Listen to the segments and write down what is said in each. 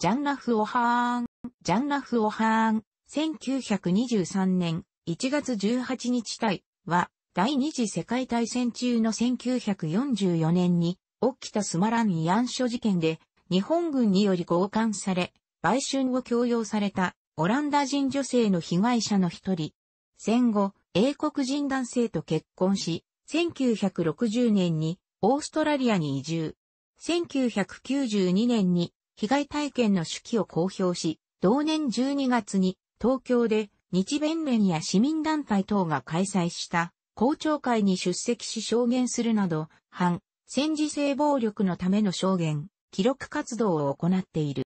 ジャンラフ・オハーン、ジャンラフ・オハーン、1923年1月18日対は、第二次世界大戦中の1944年に起きたスマラン慰安所事件で日本軍により強姦され、売春を強要されたオランダ人女性の被害者の一人。戦後、英国人男性と結婚し、1960年にオーストラリアに移住。1992年に被害体験の手記を公表し、同年12月に東京で日弁連や市民団体等が開催した公聴会に出席し証言するなど、反戦時性暴力のための証言、記録活動を行っている。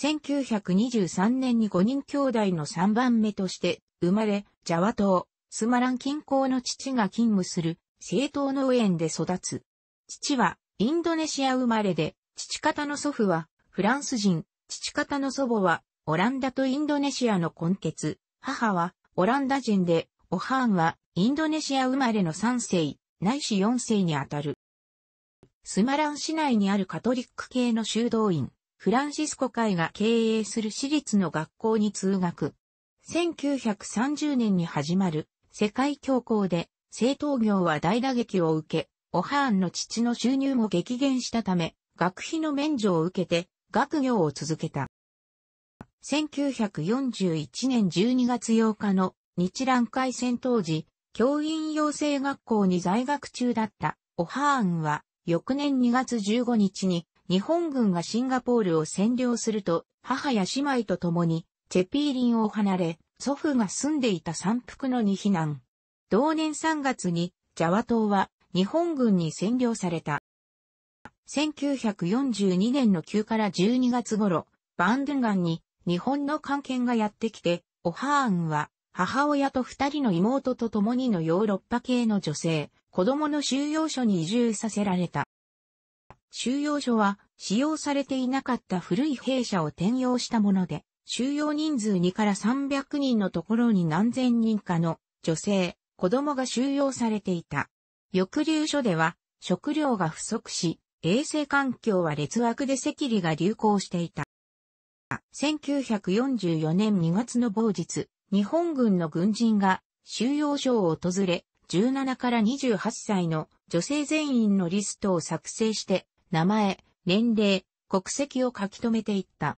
1923年に5人兄弟の3番目として生まれ、ジャワ島、スマラン近郊の父が勤務する政党農園で育つ。父はインドネシア生まれで、父方の祖父はフランス人、父方の祖母は、オランダとインドネシアの根血、母は、オランダ人で、オハーンは、インドネシア生まれの3世、ないし4世にあたる。スマラン市内にあるカトリック系の修道院、フランシスコ会が経営する私立の学校に通学。1930年に始まる世界恐慌で、政党業は大打撃を受け、オハーンの父の収入も激減したため、学費の免除を受けて、学業を続けた。1941年12月8日の日蘭海戦当時、教員養成学校に在学中だったオハーンは、翌年2月15日に日本軍がシンガポールを占領すると、母や姉妹と共にチェピーリンを離れ、祖父が住んでいた山腹のに避難。同年3月にジャワ島は日本軍に占領された。1942年の9から12月頃、バンドゥンガンに日本の関係がやってきて、オハーンは母親と二人の妹と共にのヨーロッパ系の女性、子供の収容所に移住させられた。収容所は使用されていなかった古い兵舎を転用したもので、収容人数2から300人のところに何千人かの女性、子供が収容されていた。抑留所では食料が不足し、衛生環境は劣悪で赤痢が流行していた。1944年2月の某日、日本軍の軍人が収容所を訪れ、17から28歳の女性全員のリストを作成して、名前、年齢、国籍を書き留めていった。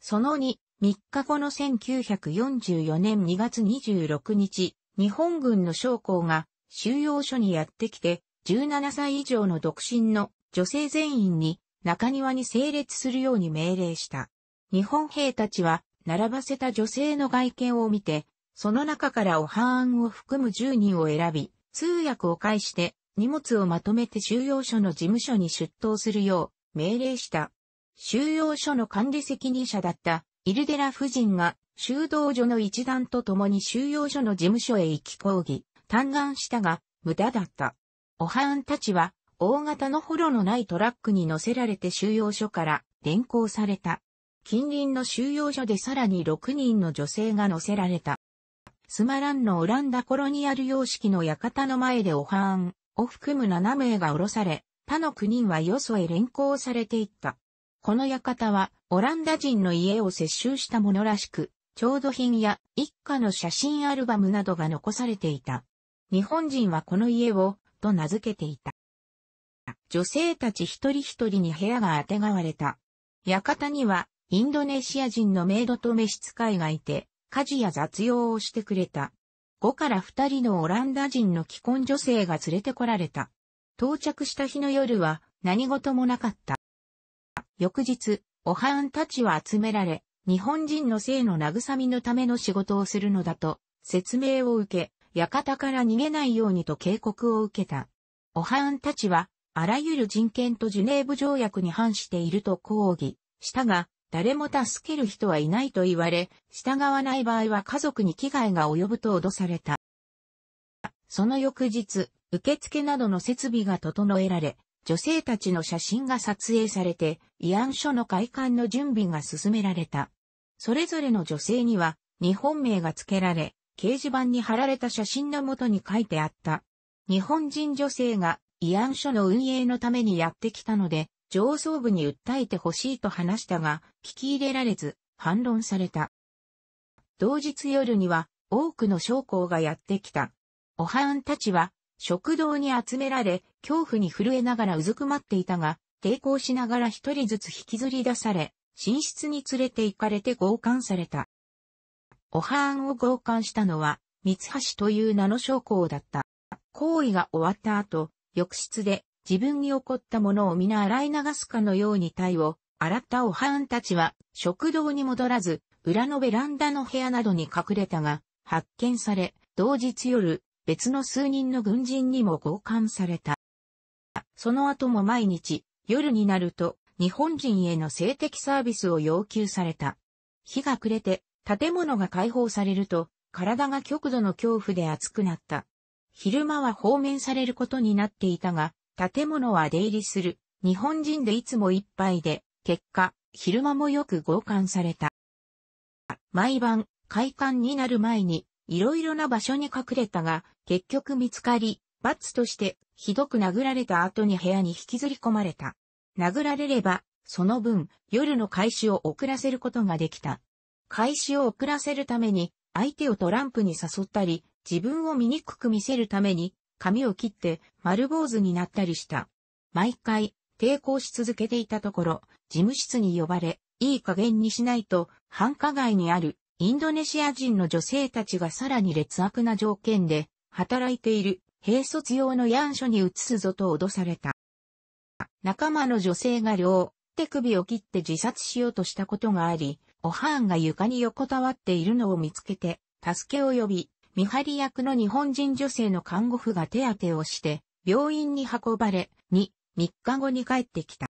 その2、3日後の1944年2月26日、日本軍の将校が収容所にやってきて、17歳以上の独身の女性全員に中庭に整列するように命令した。日本兵たちは並ばせた女性の外見を見て、その中からお判案を含む10人を選び、通訳を介して荷物をまとめて収容所の事務所に出頭するよう命令した。収容所の管理責任者だったイルデラ夫人が修道所の一団と共に収容所の事務所へ行き抗議、嘆願したが無駄だった。おはんたちは、大型のホロのないトラックに乗せられて収容所から連行された。近隣の収容所でさらに6人の女性が乗せられた。スマランのオランダコロニアル様式の館の前でおはんを含む7名が降ろされ、他の9人はよそへ連行されていった。この館はオランダ人の家を接収したものらしく、調度品や一家の写真アルバムなどが残されていた。日本人はこの家をと名付けていた。女性たち一人一人に部屋があてがわれた。館には、インドネシア人のメイドと召使いがいて、家事や雑用をしてくれた。5から2人のオランダ人の既婚女性が連れてこられた。到着した日の夜は何事もなかった。翌日、おはんたちは集められ、日本人の性の慰みのための仕事をするのだと説明を受け、館から逃げないようにと警告を受けた。オハーンたちは、あらゆる人権とジュネーブ条約に反していると抗議したが、誰も助ける人はいないと言われ、従わない場合は家族に危害が及ぶと脅された。その翌日、受付などの設備が整えられ、女性たちの写真が撮影されて、慰安所の開館の準備が進められた。それぞれの女性には、日本名が付けられ、掲示板に貼られた写真のもとに書いてあった。日本人女性が慰安所の運営のためにやってきたので、上層部に訴えてほしいと話したが、聞き入れられず、反論された。同日夜には、多くの将校がやってきた。おはんたちは、食堂に集められ、恐怖に震えながらうずくまっていたが、抵抗しながら一人ずつ引きずり出され、寝室に連れて行かれて強姦された。おはーんを強姦したのは、三橋という名の将校だった。行為が終わった後、浴室で自分に起こったものを皆洗い流すかのように体を洗ったおはーんたちは食堂に戻らず、裏のベランダの部屋などに隠れたが、発見され、同日夜、別の数人の軍人にも強姦された。その後も毎日、夜になると、日本人への性的サービスを要求された。日が暮れて、建物が解放されると、体が極度の恐怖で熱くなった。昼間は放免されることになっていたが、建物は出入りする。日本人でいつもいっぱいで、結果、昼間もよく強姦された。毎晩、開館になる前に、いろいろな場所に隠れたが、結局見つかり、罰として、ひどく殴られた後に部屋に引きずり込まれた。殴られれば、その分、夜の開始を遅らせることができた。開始を遅らせるために、相手をトランプに誘ったり、自分を醜く見せるために、髪を切って丸坊主になったりした。毎回、抵抗し続けていたところ、事務室に呼ばれ、いい加減にしないと、繁華街にあるインドネシア人の女性たちがさらに劣悪な条件で、働いている、兵卒用のヤンショに移すぞと脅された。仲間の女性が両手首を切って自殺しようとしたことがあり、おはーが床に横たわっているのを見つけて、助けを呼び、見張り役の日本人女性の看護婦が手当てをして、病院に運ばれ、2、3日後に帰ってきた。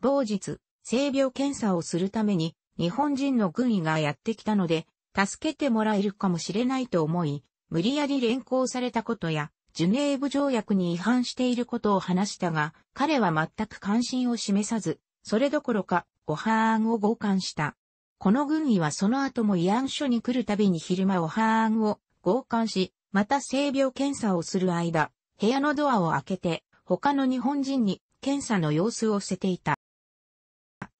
同日、性病検査をするために、日本人の軍医がやってきたので、助けてもらえるかもしれないと思い、無理やり連行されたことや、ジュネーブ条約に違反していることを話したが、彼は全く関心を示さず、それどころか、おはーんを強姦した。この軍医はその後も慰安所に来るたびに昼間おはーんを強姦し、また性病検査をする間、部屋のドアを開けて、他の日本人に検査の様子を捨てていた。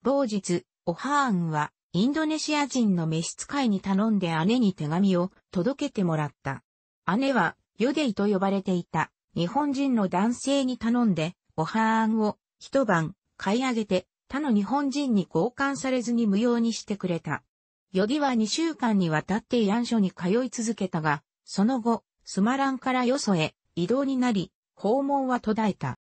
某日、オハーンは、インドネシア人の召使いに頼んで姉に手紙を届けてもらった。姉は、ヨデイと呼ばれていた、日本人の男性に頼んで、オハーンを、一晩、買い上げて、他の日本人に交換されずに無用にしてくれた。予備は2週間にわたって慰安所に通い続けたが、その後、スマランからよそへ移動になり、訪問は途絶えた。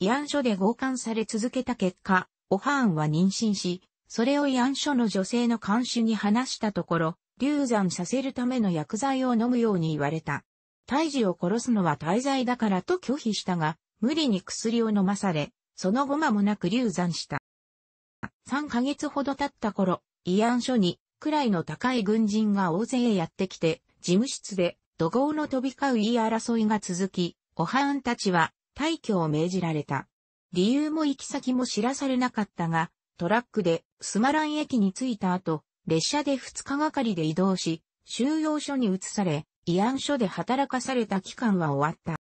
慰安所で強姦され続けた結果、オハーンは妊娠し、それを慰安所の女性の看守に話したところ、流産させるための薬剤を飲むように言われた。胎児を殺すのは滞罪だからと拒否したが、無理に薬を飲まされ、その後間もなく流産した。3ヶ月ほど経った頃、慰安所に、くらいの高い軍人が大勢やってきて、事務室で、怒号の飛び交う言い争いが続き、おはんたちは、退去を命じられた。理由も行き先も知らされなかったが、トラックで、スマラン駅に着いた後、列車で2日がかりで移動し、収容所に移され、慰安所で働かされた期間は終わった。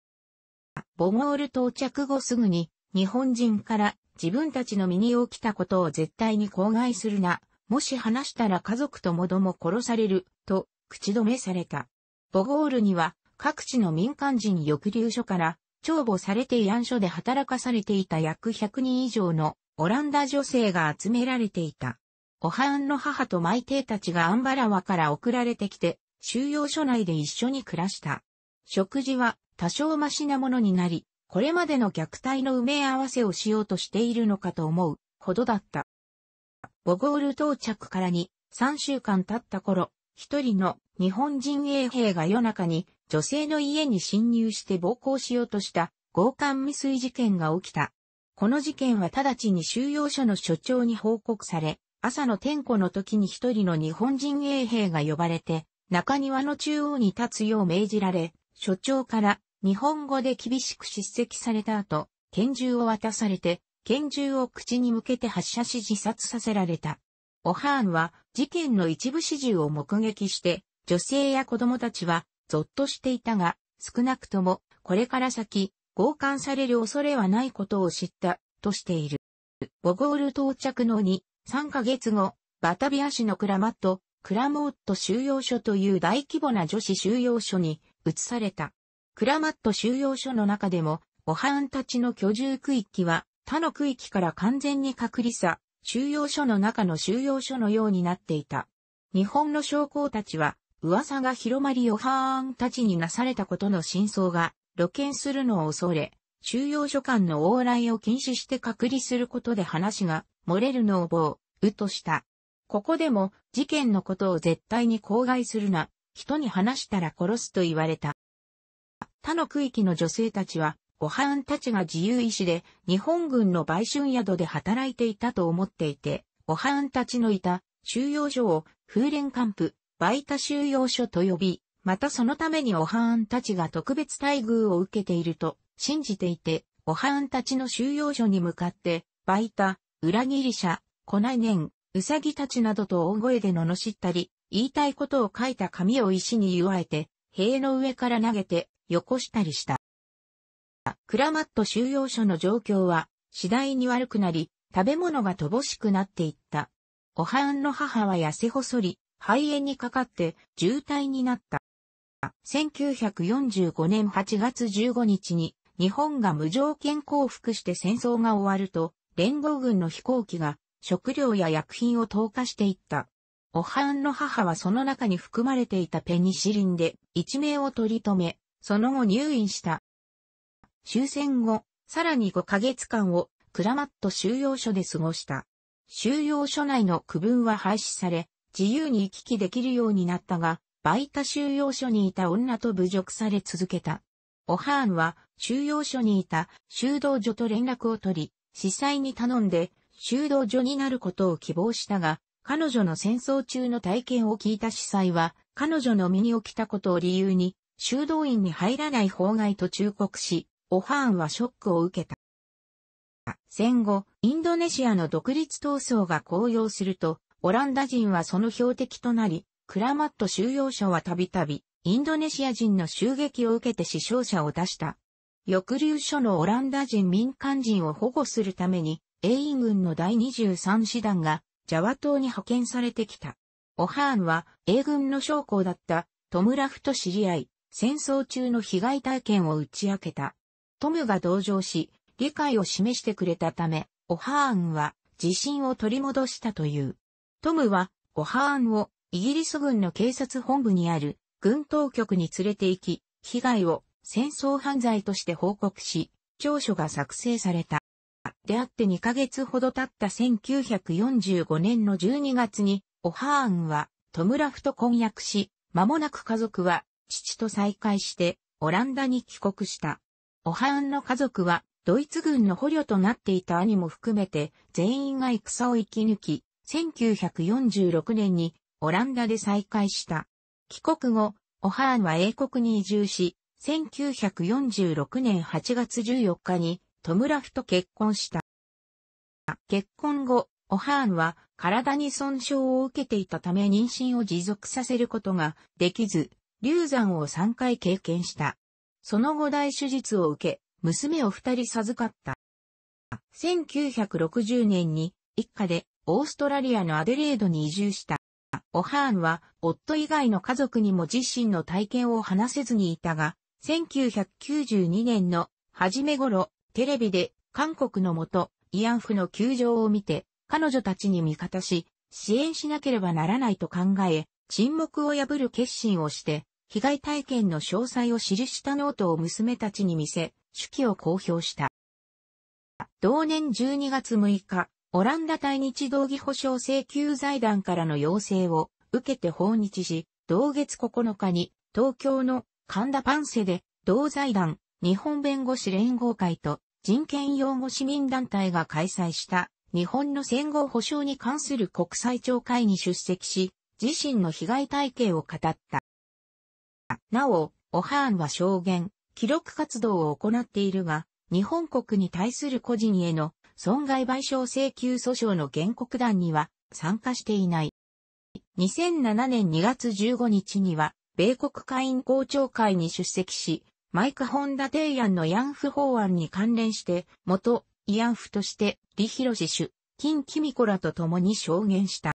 ボゴール到着後すぐに、日本人から自分たちの身に起きたことを絶対に口外するな、もし話したら家族ともども殺される、と口止めされた。ボゴールには各地の民間人抑留所から帳簿されて慰安所で働かされていた約100人以上のオランダ女性が集められていた。ハーンの母とマイテイたちがアンバラワから送られてきて収容所内で一緒に暮らした。食事は多少マシなものになり、これまでの虐待の埋め合わせをしようとしているのかと思うほどだった。ボゴール到着からに3週間経った頃、一人の日本人衛兵が夜中に女性の家に侵入して暴行しようとした強姦未遂事件が起きた。この事件は直ちに収容所の所長に報告され、朝の点呼の時に一人の日本人衛兵が呼ばれて、中庭の中央に立つよう命じられ、所長から日本語で厳しく叱責された後、拳銃を渡されて、拳銃を口に向けて発射し自殺させられた。オハーンは事件の一部始終を目撃して、女性や子供たちはゾッとしていたが、少なくともこれから先、強姦される恐れはないことを知ったとしている。ボゴール到着の2、3ヶ月後、バタビア市のクラマット、クラモーット収容所という大規模な女子収容所に移された。クラマット収容所の中でも、オハーンたちの居住区域は他の区域から完全に隔離さ、収容所の中の収容所のようになっていた。日本の将校たちは、噂が広まりオハーンたちになされたことの真相が露見するのを恐れ、収容所間の往来を禁止して隔離することで話が漏れるのを棒、うとした。ここでも事件のことを絶対に口外するな、人に話したら殺すと言われた。他の区域の女性たちは、ご飯たちが自由意志で日本軍の売春宿で働いていたと思っていて、ご飯たちのいた収容所を風連カンプ、バイタ収容所と呼び、またそのためにご飯たちが特別待遇を受けていると信じていて、ご飯たちの収容所に向かって、バイタ、裏切り者、コナネン、うさぎたちなどと大声で罵ったり、言いたいことを書いた紙を石に祝えて、塀の上から投げて、よこしたりした。クラマット収容所の状況は次第に悪くなり、食べ物が乏しくなっていった。おはんの母は痩せ細り、肺炎にかかって重体になった。1945年8月15日に日本が無条件降伏して戦争が終わると、連合軍の飛行機が食料や薬品を投下していった。おはんの母はその中に含まれていたペニシリンで一命を取り留め、その後入院した。終戦後、さらに5ヶ月間をクラマット収容所で過ごした。収容所内の区分は廃止され、自由に行き来できるようになったが、バイタ収容所にいた女と侮辱され続けた。オハーンは収容所にいた修道女と連絡を取り、司祭に頼んで修道女になることを希望したが、彼女の戦争中の体験を聞いた司祭は、彼女の身に起きたことを理由に、修道院に入らないが外と忠告し、オハーンはショックを受けた。戦後、インドネシアの独立闘争が高揚すると、オランダ人はその標的となり、クラマット収容所はたびたび、インドネシア人の襲撃を受けて死傷者を出した。抑留所のオランダ人民間人を保護するために、英イ軍の第23師団が、ジャワ島に派遣されてきた。オハーンは、英軍の将校だった、トムラフと知り合い、戦争中の被害体験を打ち明けた。トムが同情し、理解を示してくれたため、オハーンは自信を取り戻したという。トムは、オハーンをイギリス軍の警察本部にある軍当局に連れて行き、被害を戦争犯罪として報告し、調書が作成された。であって2ヶ月ほど経った1945年の12月に、オハーンはトムラフと婚約し、間もなく家族は父と再会して、オランダに帰国した。オハーンの家族は、ドイツ軍の捕虜となっていた兄も含めて、全員が戦を生き抜き、1946年にオランダで再会した。帰国後、オハーンは英国に移住し、1946年8月14日にトムラフと結婚した。結婚後、オハーンは体に損傷を受けていたため妊娠を持続させることができず、流産を3回経験した。その後大手術を受け、娘を2人授かった。1960年に一家でオーストラリアのアデレードに移住した。オハーンは夫以外の家族にも自身の体験を話せずにいたが、1992年の初め頃、テレビで韓国のもと、慰安婦の窮状を見て、彼女たちに味方し、支援しなければならないと考え、沈黙を破る決心をして、被害体験の詳細を記したノートを娘たちに見せ、手記を公表した。同年12月6日、オランダ対日道義保障請求財団からの要請を受けて訪日し、同月9日に東京の神田パンセで同財団日本弁護士連合会と人権擁護市民団体が開催した日本の戦後保障に関する国際長会に出席し、自身の被害体系を語った。なお、オハーンは証言、記録活動を行っているが、日本国に対する個人への損害賠償請求訴訟の原告団には参加していない。2007年2月15日には、米国会員公聴会に出席し、マイク・ホンダ提案の慰安婦法案に関連して、元慰安婦として、李博氏主、金紀美子らと共に証言した。